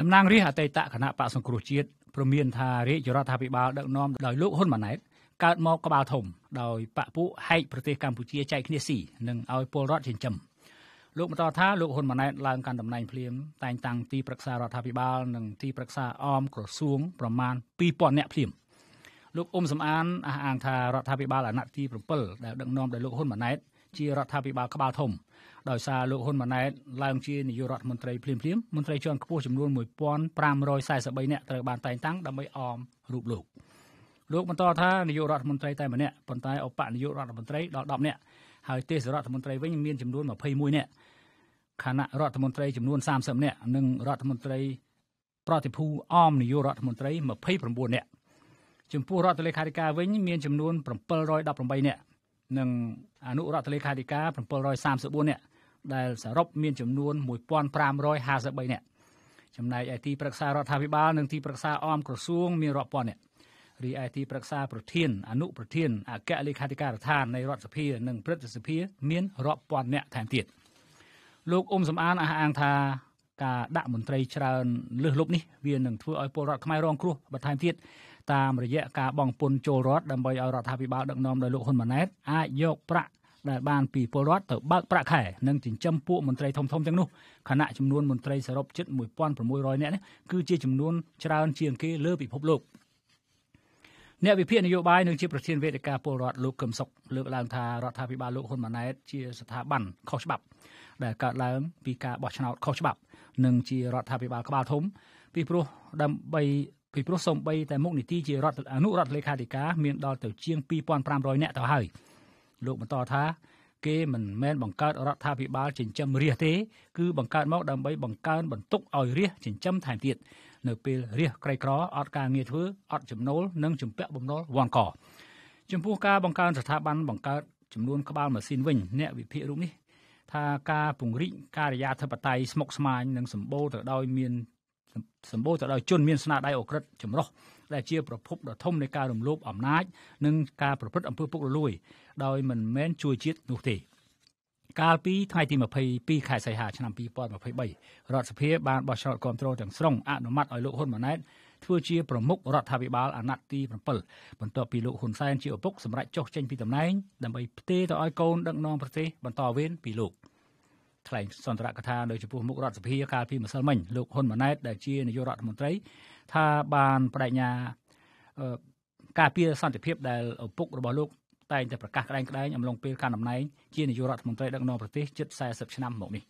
តំណាងរាស្ត្រអតីតគណៈបកសង្គ្រោះជាតិព្រមានថារាជរដ្ឋាភិបាលដឹកនាំដោយលោកហ៊ុនម៉ាណែតកើតមកក្បាលធំដោយបពពួកហែកប្រទេសកម្ពុជាចែកគ្នាស៊ីនិងឲ្យពលរដ្ឋចិញ្ចឹមលោកបន្តថាលោកហ៊ុនម៉ាណែតឡើងកាន់តំណែងភ្លាមតែងតាំងទីប្រឹក្សារដ្ឋាភិបាលនិងទីប្រឹក្សាអមក្រសួងប្រមាណ2000នាក់ភ្លាមលោកអ៊ុំសំអានអះអាងថារដ្ឋាភិបាលអាណត្តិទី7ដែលដឹកនាំដោយលោកហ៊ុនម៉ាណែតជារដ្ឋាភិបាលក្បាលធំដោយសារលោកហ៊ុនម៉ាណែតឡើងជានាយករដ្ឋមន្ត្រីភ្លាមៗមន្ត្រីជាន់ខ្ពស់ចំនួន1543នាក់ត្រូវបានតែងតាំងដើម្បីអមរូបលោកលោកបន្តថានាយករដ្ឋមន្ត្រីតែម្នាក់ប៉ុន្តែអបនាយករដ្ឋមន្ត្រីដល់10នាក់ហើយទេសរដ្ឋមន្ត្រីវិញ មានចំនួន21នាក់គណៈរដ្ឋមន្ត្រីចំនួន30នាក់និងរដ្ឋមន្ត្រីប្រតិភូអមនាយករដ្ឋមន្ត្រី29នាក់ចំពោះរដ្ឋលេខាធិការវិញមានចំនួន718នាក់និងអនុរដ្ឋលេខាធិការ734នាក់ដែលសរុបមានចំនួន1553នាក់ចំណែកឯទីប្រឹក្សារដ្ឋាភិបាលនិងទីប្រឹក្សាអមក្រសួងមានរាប់ពាន់នាក់រីឯទីប្រឹក្សាប្រធានអនុប្រធានអគ្គលេខាធិការដ្ឋាននៃរដ្ឋសភានិងព្រឹទ្ធសភាមានរាប់ពាន់នាក់ថែមទៀតលោកអ៊ុំសំអានអះអាងថាការដាក់មន្ត្រីច្រើនលើសលប់នេះវានឹងធ្វើឲ្យពលរដ្ឋខ្មែររងគ្រោះបន្ថែមទៀតតាមរយៈការបងពុនចូលរដ្ឋដើម្បីឲ្យរដ្ឋាភិបាលដឹកនាំដោយលោកហ៊ុនម៉ាណែតអាចយកប្រាក់ដែលបានពីពលរដ្ឋទៅបើកប្រាក់ខែនិងចិញ្ចឹមពួកមន្ត្រីធំៗទាំងនោះខណៈចំនួនមន្ត្រីសរុបជិត1600នាក់នេះគឺជាចំនួនច្រើនជាងគេលើពិភពលោកអ្នកវិភាគនយោបាយនឹងជាប្រធានវេទិកាពលរដ្ឋលោកកឹមសុខលើកឡើងថារដ្ឋាភិបាលលោកហ៊ុនម៉ាណែតជាស្ថាប័នខុសច្បាប់ដែលកើតឡើងពីការបោះឆ្នោតខុសច្បាប់និងជារដ្ឋាភិបាលក្បាលធំ ពីព្រោះដើម្បីពីព្រោះសំបីតែមុខនីតិជារដ្ឋអនុរដ្ឋលេខាធិការមានដល់ទៅជាង2500នាក់ទៅហើយ លោកបន្តថា គេមិនមែនបង្កើតរដ្ឋាភិបាលចិញ្ចឹមរាសទេគឺបង្កើតមកដើម្បីបង្កើនបន្ទុកឲ្យរាសចិញ្ចឹមថែមទៀតនៅពេលរាសក្រីក្រអត់ការងារធ្វើអត់ចំណូលនិងជំពាក់បំណុលវាន់កចំពោះការបង្កើនស្ថាប័នបង្កើតចំនួនក្បាលម៉ាស៊ីនវិញអ្នកវិភាគរូបនេះថាការពង្រីកការិយាធិបតេយ្យស្មុគស្មាញនិងសម្បូរទៅដោយមានសម្បូរទៅដោយជនមានស្នាដៃអូក្រិតចម្រុះដែលជាប្រភពដ៏ធំនៃការរំលោភអំណាច និងការប្រព្រឹត្តអំពើពុករលួយ ដោយមិនមែនជួយជាតិនោះទេកាលពីថ្ងៃទី22ខែសីហាឆ្នាំ2023រដ្ឋសភាបានបោះឆ្នោតគ្រប់គ្រងទាំងស្រុងអនុម័តឲ្យលោកហ៊ុនម៉ាណែតធ្វើជាប្រមុខរដ្ឋាភិបាលអាណត្តិទី7បន្ទាប់ពីលោកហ៊ុនសែនជាឪពុកសម្រេចចុះចេញពីតំណែងដើម្បីផ្ទេរទៅឲ្យកូនដឹកនាំប្រទេសបន្តវេនពីលោកថ្លែងសន្ទរកថានៅចំពោះមុខរដ្ឋសភាកាលពីម្សិលមិញលោកហ៊ុនម៉ាណែតដែលជានាយករដ្ឋមន្ត្រីថាបានបដិញ្ញាការពារសន្តិភាពដែលឪពុករបស់លោកតែងតែប្រកាសក្តែងក្តែងអំឡុងពេលកាន់តំណែងជានាយករដ្ឋមន្ត្រីដឹកនាំប្រទេសជិត40ឆ្នាំមកនេះ។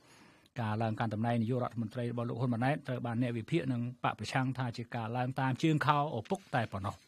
ការឡើងកាន់តំណែងនាយករដ្ឋមន្ត្រីរបស់លោកហ៊ុនម៉ាណែតត្រូវបានអ្នកវិភាគនិងបកប្រឆាំងថាជាការឡើងតាមជើងខោឪពុកតែប៉ុណ្ណោះ។